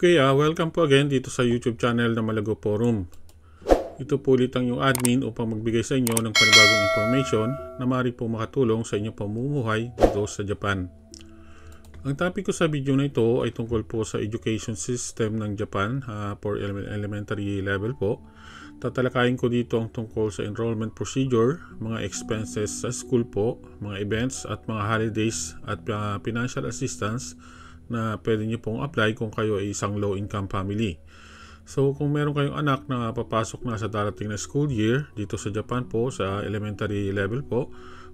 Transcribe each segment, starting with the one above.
Okay, ah, welcome po again dito sa YouTube channel na Malago Forum. Ito po ulit ang iyong admin upang magbigay sa inyo ng panibagong information na maaari po makatulong sa inyong pamumuhay dito sa Japan. Ang topic ko sa video na ito ay tungkol po sa education system ng Japan uh, for elementary level po. Tatalakayin ko dito ang tungkol sa enrollment procedure, mga expenses sa school po, mga events at mga holidays at uh, financial assistance na pwede nyo pong apply kung kayo ay isang low income family. So kung meron kayong anak na papasok na sa darating na school year dito sa Japan po sa elementary level po,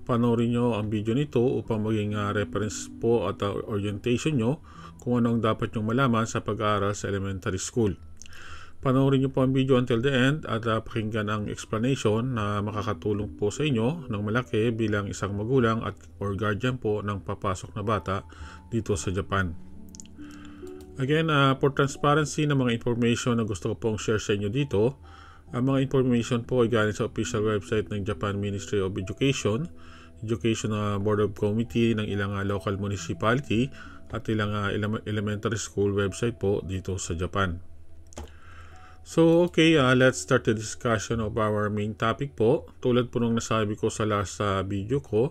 panoorin nyo ang video nito upang maging uh, reference po at uh, orientation nyo kung anong dapat nyong malaman sa pag-aaral sa elementary school. Panoorin niyo po ang video until the end at uh, pakinggan ang explanation na makakatulong po sa inyo ng malaki bilang isang magulang at or guardian po ng papasok na bata dito sa Japan. Again, uh, for transparency ng mga information na gusto ko pong share sa inyo dito, ang mga information po ay galing sa official website ng Japan Ministry of Education, Education uh, Board of Committee ng ilang uh, local municipality at ilang uh, elementary school website po dito sa Japan. So okay, uh, let's start the discussion of our main topic po. Tulad po nung nasabi ko sa last uh, video ko,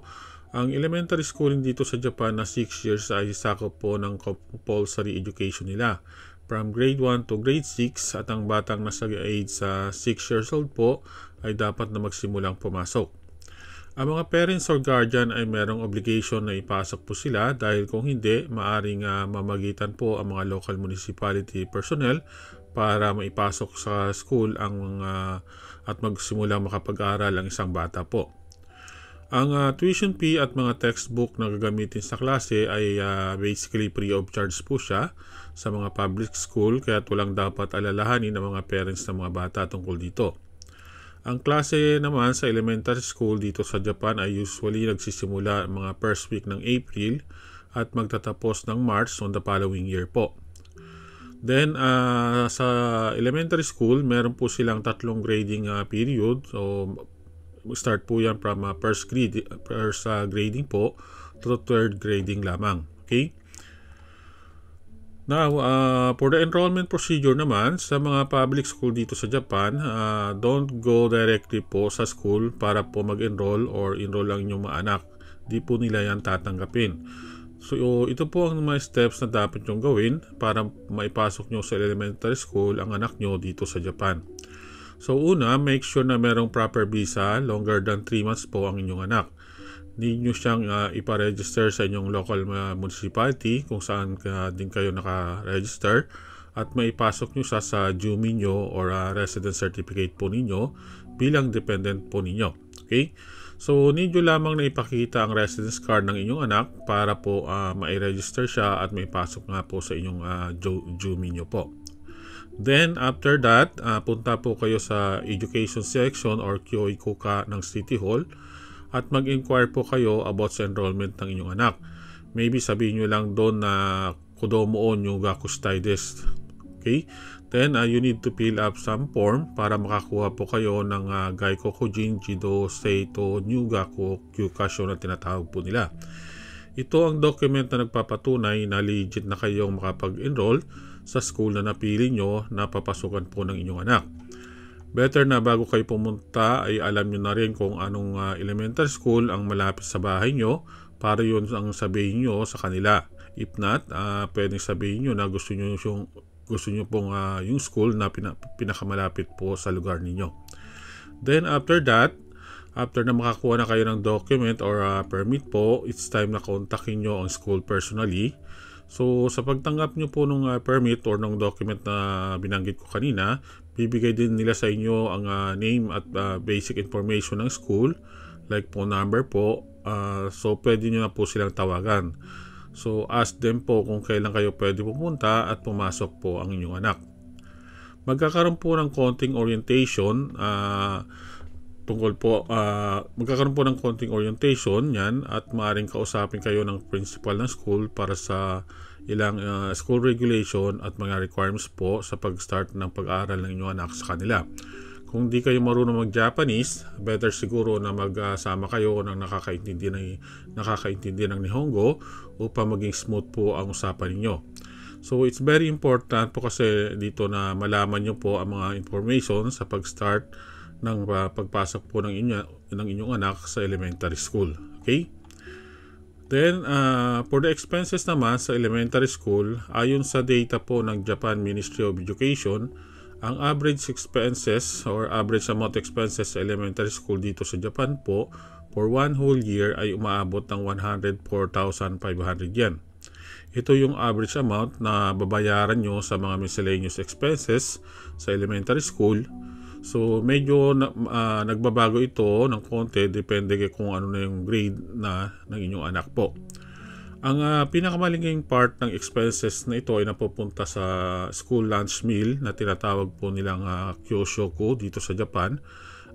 ang elementary schooling dito sa Japan na 6 years ay sakop po ng compulsory education nila. From grade 1 to grade 6 at ang batang nasa age sa uh, 6 years old po ay dapat na magsimulang pumasok. Ang mga parents or guardian ay merong obligation na ipasok po sila dahil kung hindi, maaring uh, mamagitan po ang mga local municipality personnel para maipasok sa school ang uh, at magsimula makapag-aral ang isang bata po. Ang uh, tuition fee at mga textbook na gagamitin sa klase ay uh, basically free of charge po siya sa mga public school kaya walang dapat alalahanin ng mga parents ng mga bata tungkol dito. Ang klase naman sa elementary school dito sa Japan ay usually nagsisimula mga first week ng April at magtatapos ng March on the following year po. Then, uh, sa elementary school, meron po silang tatlong grading uh, period. So, start po yan from uh, first, grade, first uh, grading po to third grading lamang. Okay? Now, uh, for the enrollment procedure naman, sa mga public school dito sa Japan, uh, don't go directly po sa school para po mag-enroll or enroll lang inyong mga anak. Di po nila yan tatanggapin. So ito po ang mga steps na dapat nyong gawin para maipasok nyo sa elementary school ang anak nyo dito sa Japan. So una, make sure na merong proper visa, longer than 3 months po ang inyong anak. Need nyo siyang uh, ipa-register sa inyong local uh, municipality kung saan uh, din kayo nakaregister at maipasok nyo siya sa Jumi nyo or uh, ah, resident certificate po ninyo bilang dependent po ninyo. Okay? So, need nyo lamang na ipakita ang residence card ng inyong anak para po uh, ma-register siya at may pasok nga po sa inyong uh, ah, nyo po. Then, after that, uh, punta po kayo sa education section or QA Kuka ng City Hall at mag-inquire po kayo about sa enrollment ng inyong anak. Maybe sabihin nyo lang doon na kudomoon yung Gakustides. Okay? Then uh, you need to fill up some form para makakuha po kayo ng uh, ah, Gaikoku Jinjido Seito Nyugaku Kyukasyo na tinatawag po nila. Ito ang document na nagpapatunay na legit na kayong makapag-enroll sa school na napili nyo na papasukan po ng inyong anak. Better na bago kayo pumunta ay alam nyo na rin kung anong uh, elementary school ang malapit sa bahay nyo para yun ang sabihin nyo sa kanila. If not, uh, pwedeng sabihin nyo na gusto nyo yung gusto nyo pong uh, yung school na pina, pinakamalapit po sa lugar ninyo. Then after that, after na makakuha na kayo ng document or uh, permit po, it's time na kontakin nyo ang school personally. So sa pagtanggap nyo po ng uh, ah, permit or ng document na binanggit ko kanina, bibigay din nila sa inyo ang uh, name at uh, basic information ng school like phone number po. Uh, so pwede nyo na po silang tawagan. So ask them po kung kailan kayo pwede pumunta at pumasok po ang inyong anak. Magkakaroon po ng konting orientation uh, tungkol po uh, magkakaroon po ng konting orientation yan at maaring kausapin kayo ng principal ng school para sa ilang uh, school regulation at mga requirements po sa pag-start ng pag-aaral ng inyong anak sa kanila. Kung di kayo marunong mag-Japanese, better siguro na magsama kayo ng nakakaintindi ng nakakaintindi ng Nihongo upang maging smooth po ang usapan ninyo. So it's very important po kasi dito na malaman nyo po ang mga information sa pag-start ng uh, pagpasok po ng, inyo, ng inyong anak sa elementary school. Okay? Then, uh, for the expenses naman sa elementary school, ayon sa data po ng Japan Ministry of Education, ang average expenses or average amount expenses sa elementary school dito sa Japan po For one whole year ay umaabot ng 104,500 yen. Ito yung average amount na babayaran nyo sa mga miscellaneous expenses sa elementary school. So medyo uh, nagbabago ito ng konti depende kung ano na yung grade na ng inyong anak po. Ang uh, ah, pinakamalingking part ng expenses na ito ay napupunta sa school lunch meal na tinatawag po nilang uh, ah, Kyoshoku dito sa Japan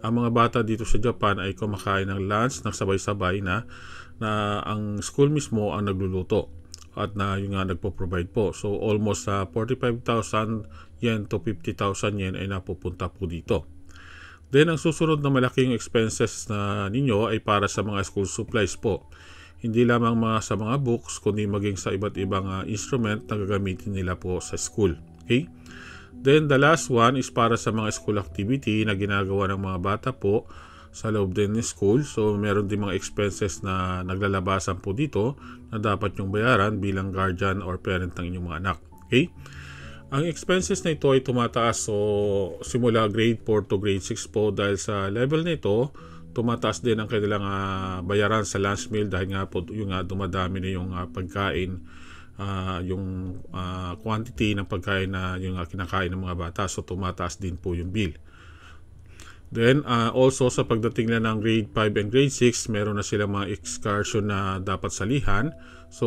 ang mga bata dito sa Japan ay kumakain ng lunch ng sabay-sabay na na ang school mismo ang nagluluto at na yung nga nagpo-provide po. So almost uh, ah, 45,000 yen to 50,000 yen ay napupunta po dito. Then ang susunod na malaking expenses na ninyo ay para sa mga school supplies po. Hindi lamang mga sa mga books kundi maging sa iba't ibang uh, instrument na gagamitin nila po sa school. Okay? Then the last one is para sa mga school activity na ginagawa ng mga bata po sa loob din ng school. So meron din mga expenses na naglalabasan po dito na dapat yung bayaran bilang guardian or parent ng inyong mga anak. Okay? Ang expenses na ito ay tumataas so simula grade 4 to grade 6 po dahil sa level nito tumataas din ang kanilang uh, bayaran sa lunch meal dahil nga po yung uh, dumadami na yung uh, pagkain uh, yung uh, quantity ng pagkain na yung uh, kinakain ng mga bata so tumataas din po yung bill. Then uh, also sa pagdating na ng grade 5 and grade 6, meron na sila mga excursion na dapat salihan. So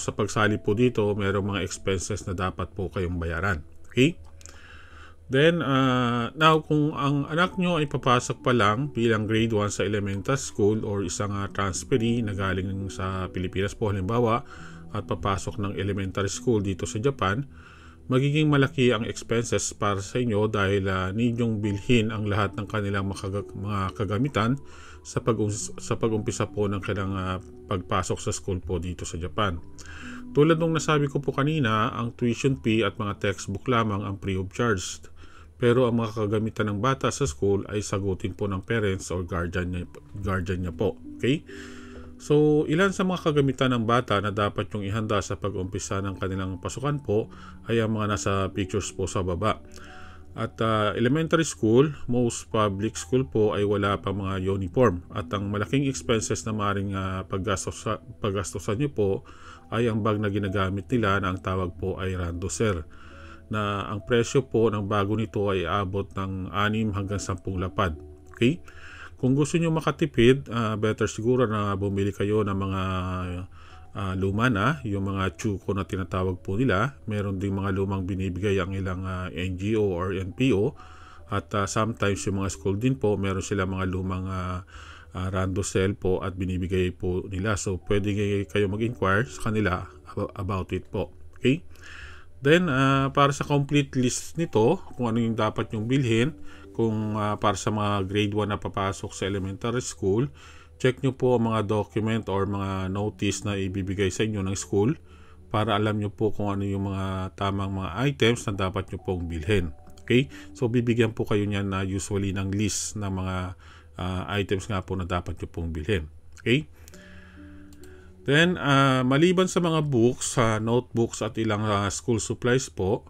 sa pagsali po dito, meron mga expenses na dapat po kayong bayaran. Okay? Then uh, now kung ang anak nyo ay papasok pa lang bilang grade 1 sa elementary school or isang uh, transferee na galing sa Pilipinas po halimbawa, at papasok ng elementary school dito sa Japan, magiging malaki ang expenses para sa inyo dahil uh, ninyong bilhin ang lahat ng kanilang makag- mga kagamitan sa, pag sa pag-umpisa po ng kanilang uh, pagpasok sa school po dito sa Japan. Tulad nung nasabi ko po kanina, ang tuition fee at mga textbook lamang ang free of charge pero ang mga kagamitan ng bata sa school ay sagutin po ng parents or guardian niya, guardian niya po. Okay? So, ilan sa mga kagamitan ng bata na dapat yung ihanda sa pag-umpisa ng kanilang pasukan po ay ang mga nasa pictures po sa baba. At uh, elementary school, most public school po ay wala pa mga uniform at ang malaking expenses na maring uh, ah, paggastosa, paggastosan nyo po ay ang bag na ginagamit nila na ang tawag po ay randoser na ang presyo po ng bago nito ay abot ng 6 hanggang 10 lapad. Okay? Kung gusto nyo makatipid, uh, better siguro na bumili kayo ng mga uh, luma na, yung mga chuko na tinatawag po nila. Meron ding mga lumang binibigay ang ilang uh, ah, NGO or NPO. At uh, sometimes yung mga school din po, meron sila mga lumang uh, uh, rando cell po at binibigay po nila. So, pwede kayo mag-inquire sa kanila about it po. Okay? Then, uh, para sa complete list nito, kung ano yung dapat yung bilhin, kung uh, para sa mga grade 1 na papasok sa elementary school, check nyo po ang mga document or mga notice na ibibigay sa inyo ng school para alam nyo po kung ano yung mga tamang mga items na dapat nyo pong bilhin. Okay? So, bibigyan po kayo niyan na usually ng list ng mga uh, items nga po na dapat nyo pong bilhin. Okay? Then, uh, maliban sa mga books, uh, notebooks at ilang uh, school supplies po,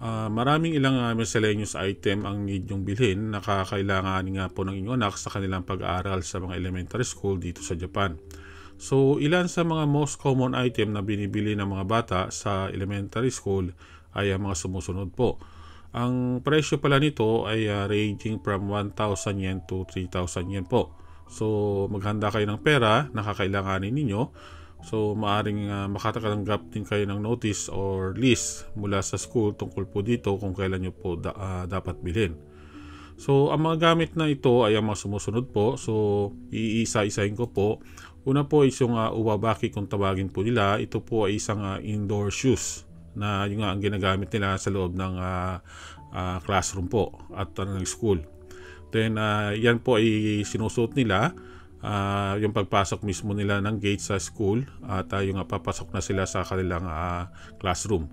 Uh, maraming ilang uh, miscellaneous item ang need nyong bilhin na kakailangan nga po ng inyong anak sa kanilang pag-aaral sa mga elementary school dito sa Japan. So ilan sa mga most common item na binibili ng mga bata sa elementary school ay ang mga sumusunod po. Ang presyo pala nito ay uh, ranging from 1,000 yen to 3,000 yen po. So maghanda kayo ng pera na kakailanganin ninyo So maaring uh, ah, makatatanggap din kayo ng notice or list mula sa school tungkol po dito kung kailan nyo po da- uh, dapat bilhin. So ang mga gamit na ito ay ang mga sumusunod po. So iisa-isahin ko po. Una po is yung uh, ah, ubabaki kung tawagin po nila. Ito po ay isang uh, indoor shoes na yung uh, ang ginagamit nila sa loob ng uh, uh, classroom po at uh, ng school. Then uh, yan po ay sinusuot nila uh, yung pagpasok mismo nila ng gate sa school at uh, yung uh, papasok na sila sa kanilang uh, classroom.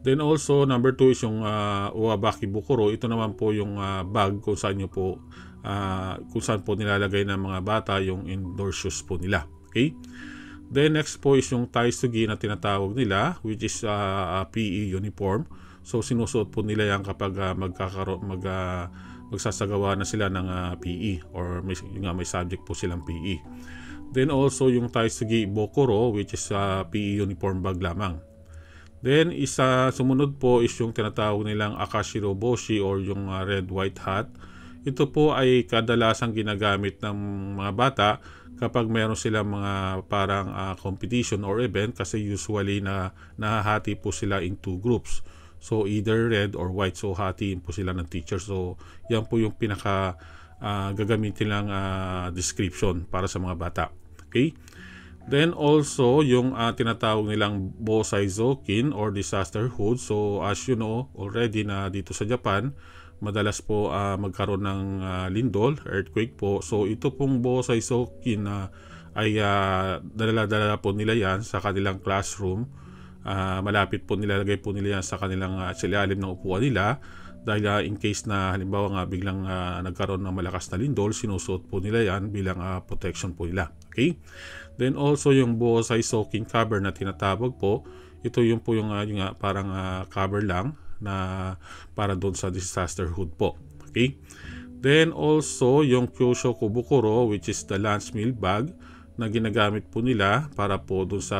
Then also number 2 is yung uh, Uwabaki Bukuro. Ito naman po yung uh, bag kung saan nyo po uh, kung saan po nilalagay ng mga bata yung indoor shoes po nila. Okay? Then next po is yung Taisugi na tinatawag nila which is uh, PE uniform. So sinusuot po nila yan kapag uh, magkakaroon mag uh, magsasagawa na sila ng uh, ah, PE or may, yung nga may subject po silang PE. Then also yung Taisugi Bokoro which is uh, ah, PE uniform bag lamang. Then isa sumunod po is yung tinatawag nilang Akashiro Boshi or yung uh, red white hat. Ito po ay kadalasang ginagamit ng mga bata kapag meron silang mga parang uh, competition or event kasi usually na nahahati po sila in two groups So either red or white. So hatiin po sila ng teacher. So yan po yung pinaka uh, gagamitin lang uh, description para sa mga bata. Okay? Then also yung uh, tinatawag nilang Bosaizokin or Disaster Hood. So as you know already na dito sa Japan, madalas po uh, magkaroon ng uh, lindol, earthquake po. So ito pong Bosaizokin na uh, ay uh, dala dalala po nila yan sa kanilang classroom uh, malapit po nilalagay po nila sa kanilang uh, ah, silalim ng upuan nila dahil uh, in case na halimbawa nga biglang uh, nagkaroon ng malakas na lindol sinusuot po nila yan bilang uh, protection po nila okay then also yung bosai soaking cover na tinatawag po ito yung po yung, uh, yung uh, parang uh, cover lang na para doon sa disaster hood po okay then also yung kyosho kubukuro which is the lunch meal bag na ginagamit po nila para po doon sa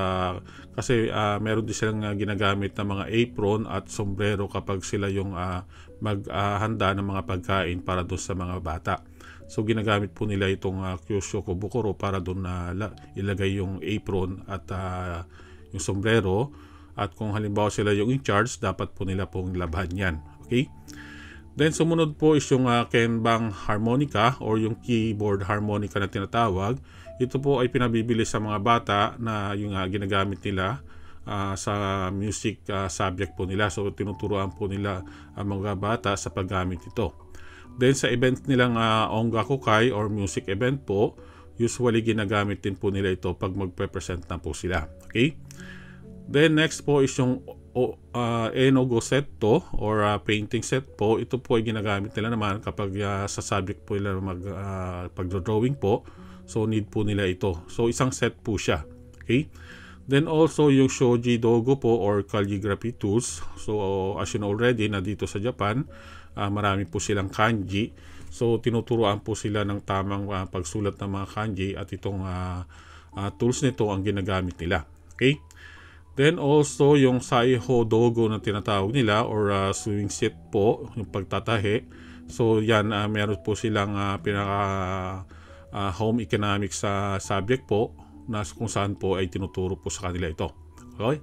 kasi uh, meron din silang uh, ginagamit na mga apron at sombrero kapag sila yung uh, maghahanda uh, ng mga pagkain para doon sa mga bata. So ginagamit po nila itong uh, Kyoshoko Bukuro para doon na uh, ilagay yung apron at uh, yung sombrero at kung halimbawa sila yung in charge dapat po nila pong laban yan. Okay? Then sumunod po is yung uh, Kenbang harmonica or yung keyboard harmonica na tinatawag. Ito po ay pinabibili sa mga bata na yung uh, ginagamit nila uh, sa music uh, subject po nila. So tinuturuan po nila ang mga bata sa paggamit ito Then sa event nilang uh, Onga Kukai or music event po, usually ginagamit din po nila ito pag magpe-present na po sila. Okay? Then next po is yung uh, enogo set to or uh, painting set po. Ito po ay ginagamit nila naman kapag uh, sa subject po nila mag uh, pagdodrawing po So need po nila ito. So isang set po siya. Okay? Then also yung shoji dogo po or calligraphy tools. So as you know already na dito sa Japan, uh, marami po silang kanji. So tinuturuan po sila ng tamang uh, pagsulat ng mga kanji at itong uh, uh, tools nito ang ginagamit nila. Okay? Then also yung saiho dogo na tinatawag nila or uh, swimming set po, yung pagtatahe. So yan, uh, meron po silang uh, pinaka uh, home economics sa uh, subject po na kung saan po ay tinuturo po sa kanila ito. Okay?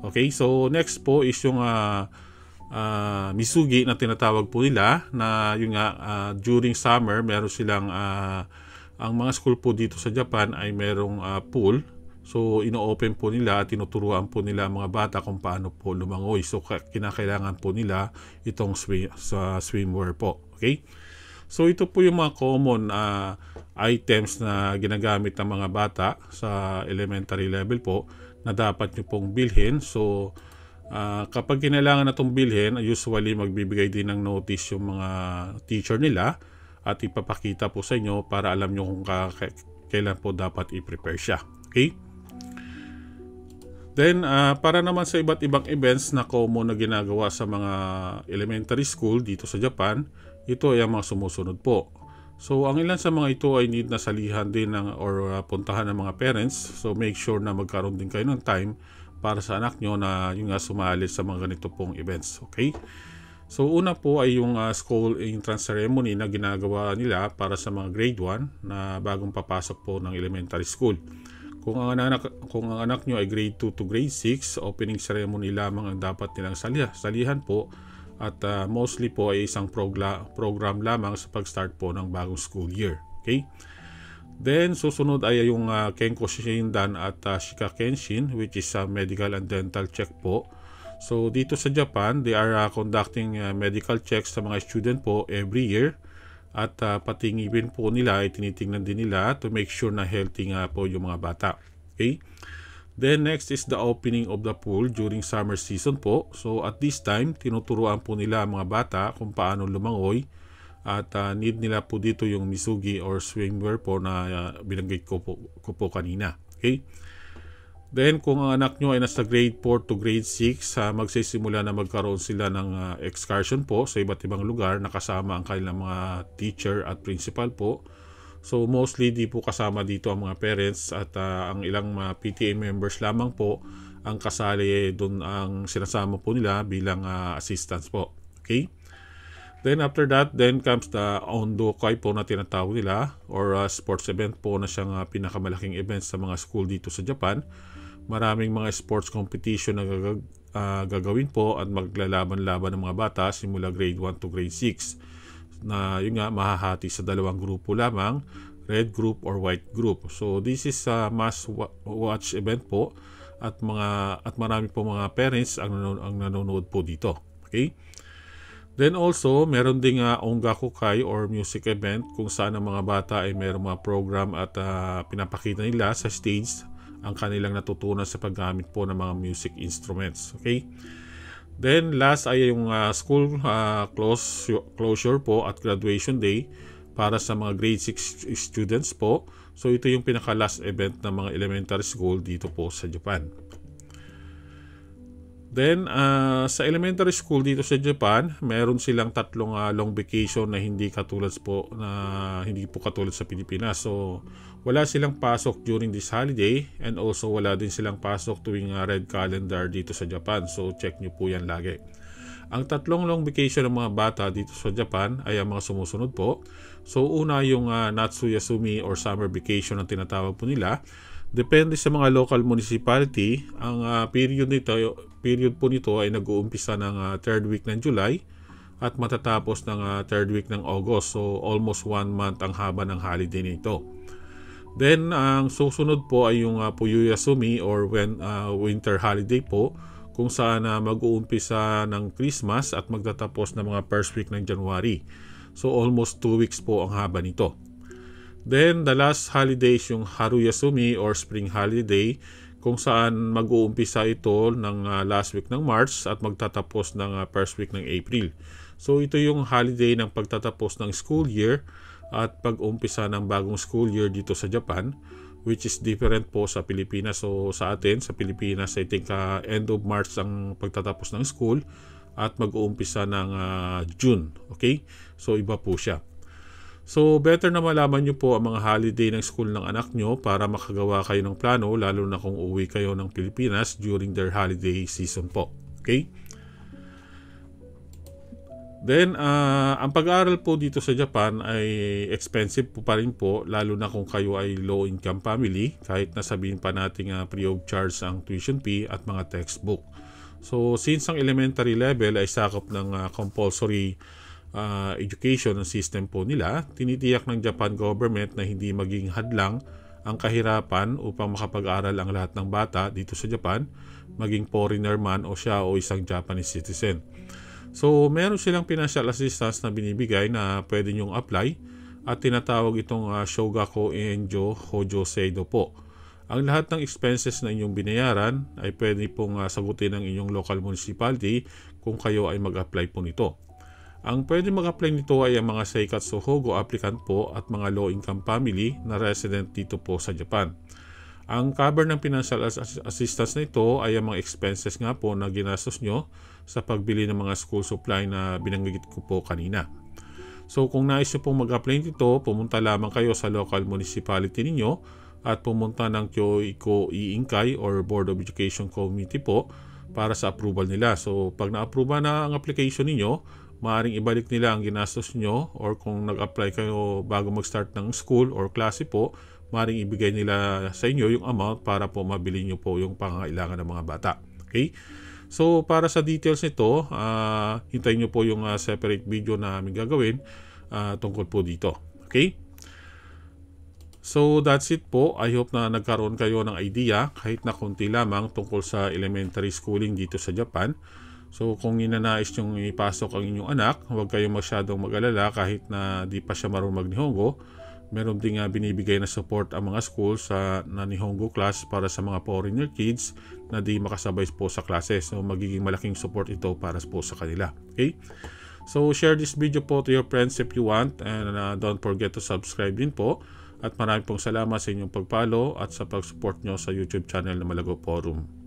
Okay, so next po is yung uh, uh, misugi na tinatawag po nila na yung nga uh, during summer meron silang uh, ang mga school po dito sa Japan ay merong uh, pool So ino-open po nila at tinuturuan po nila mga bata kung paano po lumangoy. So kinakailangan po nila itong swim, sa swimwear po. Okay? So ito po yung mga common uh, items na ginagamit ng mga bata sa elementary level po na dapat nyo pong bilhin. So uh, kapag kinailangan na itong bilhin, usually magbibigay din ng notice yung mga teacher nila at ipapakita po sa inyo para alam nyo kung kailan po dapat i-prepare siya. Okay? Then, uh, para naman sa iba't ibang events na common na ginagawa sa mga elementary school dito sa Japan, ito ay ang mga sumusunod po. So ang ilan sa mga ito ay need na salihan din ng, or uh, puntahan ng mga parents. So make sure na magkaroon din kayo ng time para sa anak nyo na yung nga sumali sa mga ganito pong events. Okay? So una po ay yung uh, school entrance ceremony na ginagawa nila para sa mga grade 1 na bagong papasok po ng elementary school. Kung ang anak, kung ang anak nyo ay grade 2 to grade 6, opening ceremony lamang ang dapat nilang salihan po at uh, mostly po ay isang program lamang sa pag-start po ng bagong school year. Okay? Then susunod ay yung uh, Kenko Shindan at uh, Shika Kenshin which is uh, medical and dental check po. So dito sa Japan, they are uh, conducting uh, medical checks sa mga student po every year at uh, pati ngipin po nila ay tinitingnan din nila to make sure na healthy nga po yung mga bata. Okay? Then next is the opening of the pool during summer season po. So at this time, tinuturuan po nila ang mga bata kung paano lumangoy at uh, need nila po dito yung misugi or swimwear po na uh, binanggit ko po, ko po kanina. Okay? Then kung ang anak nyo ay nasa grade 4 to grade 6, uh, ah, magsisimula na magkaroon sila ng uh, excursion po sa iba't ibang lugar na kasama ang kanilang mga teacher at principal po. So mostly di po kasama dito ang mga parents at uh, ang ilang mga PTA members lamang po ang kasali eh, doon ang sinasama po nila bilang uh, ah, assistance po. Okay? Then after that, then comes the ondo Ondokai po na tinatawag nila or uh, sports event po na siyang uh, pinakamalaking event sa mga school dito sa Japan. Maraming mga sports competition na gag- uh, gagawin po at maglalaban-laban ng mga bata simula grade 1 to grade 6 na yun nga mahahati sa dalawang grupo lamang red group or white group so this is a mass watch event po at mga at marami po mga parents ang, ang nanonood po dito okay Then also, meron ding uh, ah, Ongga Kukai or music event kung saan ang mga bata ay merong mga program at uh, pinapakita nila sa stage ang kanilang natutunan sa paggamit po ng mga music instruments. Okay? Then last ay yung uh, school uh, ah, close, closure po at graduation day para sa mga grade 6 students po. So ito yung pinaka last event ng mga elementary school dito po sa Japan. Then, uh, sa elementary school dito sa Japan, meron silang tatlong uh, long vacation na hindi katulad po na hindi po katulad sa Pilipinas. So, wala silang pasok during this holiday and also wala din silang pasok tuwing uh, red calendar dito sa Japan. So, check nyo po yan lagi. Ang tatlong long vacation ng mga bata dito sa Japan ay ang mga sumusunod po. So, una yung uh, Natsuyasumi or summer vacation ang tinatawag po nila. Depende sa mga local municipality, ang uh, period nito period po nito ay nag-uumpisa ng uh, third week ng July at matatapos ng uh, third week ng August. So almost one month ang haba ng holiday nito. Then ang susunod po ay yung uh, ah, Sumi or when, uh, winter holiday po kung saan uh, mag-uumpisa ng Christmas at magtatapos ng mga first week ng January. So almost 2 weeks po ang haba nito. Then the last holidays yung Haruyasumi or spring holiday kung saan mag-uumpisa ito ng uh, last week ng March at magtatapos ng uh, first week ng April. So ito yung holiday ng pagtatapos ng school year at pag-umpisa ng bagong school year dito sa Japan which is different po sa Pilipinas. So sa atin, sa Pilipinas, I think uh, end of March ang pagtatapos ng school at mag-uumpisa ng uh, June. Okay? So iba po siya. So better na malaman nyo po ang mga holiday ng school ng anak nyo para makagawa kayo ng plano lalo na kung uwi kayo ng Pilipinas during their holiday season po. Okay? Then, uh, ang pag-aaral po dito sa Japan ay expensive po pa rin po, lalo na kung kayo ay low-income family, kahit na sabihin pa natin uh, pre of charge ang tuition fee at mga textbook. So, since ang elementary level ay sakop ng uh, compulsory uh, education system po nila, tinitiyak ng Japan government na hindi maging hadlang ang kahirapan upang makapag-aral ang lahat ng bata dito sa Japan, maging foreigner man o siya o isang Japanese citizen. So, meron silang financial assistance na binibigay na pwede nyong apply at tinatawag itong uh, ah, Shogaku Enjo Hojo Seido po. Ang lahat ng expenses na inyong binayaran ay pwede pong uh, sagutin ng inyong local municipality kung kayo ay mag-apply po nito. Ang pwede mag-apply nito ay ang mga Seikatsu Hogo applicant po at mga low-income family na resident dito po sa Japan. Ang cover ng financial assistance na ito ay ang mga expenses nga po na ginastos nyo sa pagbili ng mga school supply na binanggit ko po kanina. So kung nais nyo pong mag-apply nito, pumunta lamang kayo sa local municipality ninyo at pumunta ng Kyoiko Iinkai or Board of Education Committee po para sa approval nila. So pag na-approve na ang application ninyo, Maaring ibalik nila ang ginastos nyo or kung nag-apply kayo bago mag-start ng school or klase po, maaring ibigay nila sa inyo yung amount para po mabili nyo po yung pangangailangan ng mga bata. Okay? So, para sa details nito, uh, hintayin nyo po yung uh, separate video na aming gagawin uh, tungkol po dito. Okay? So, that's it po. I hope na nagkaroon kayo ng idea kahit na konti lamang tungkol sa elementary schooling dito sa Japan. So kung inanais nyong ipasok ang inyong anak, huwag kayong masyadong mag-alala kahit na di pa siya marunong mag-Nihongo. Meron din nga ah, binibigay na support ang mga school sa na Nihongo class para sa mga foreigner kids na di makasabay po sa klase. So magiging malaking support ito para po sa kanila. Okay? So share this video po to your friends if you want and uh, don't forget to subscribe din po. At maraming pong salamat sa inyong pagpalo at sa pag-support nyo sa YouTube channel na Malago Forum.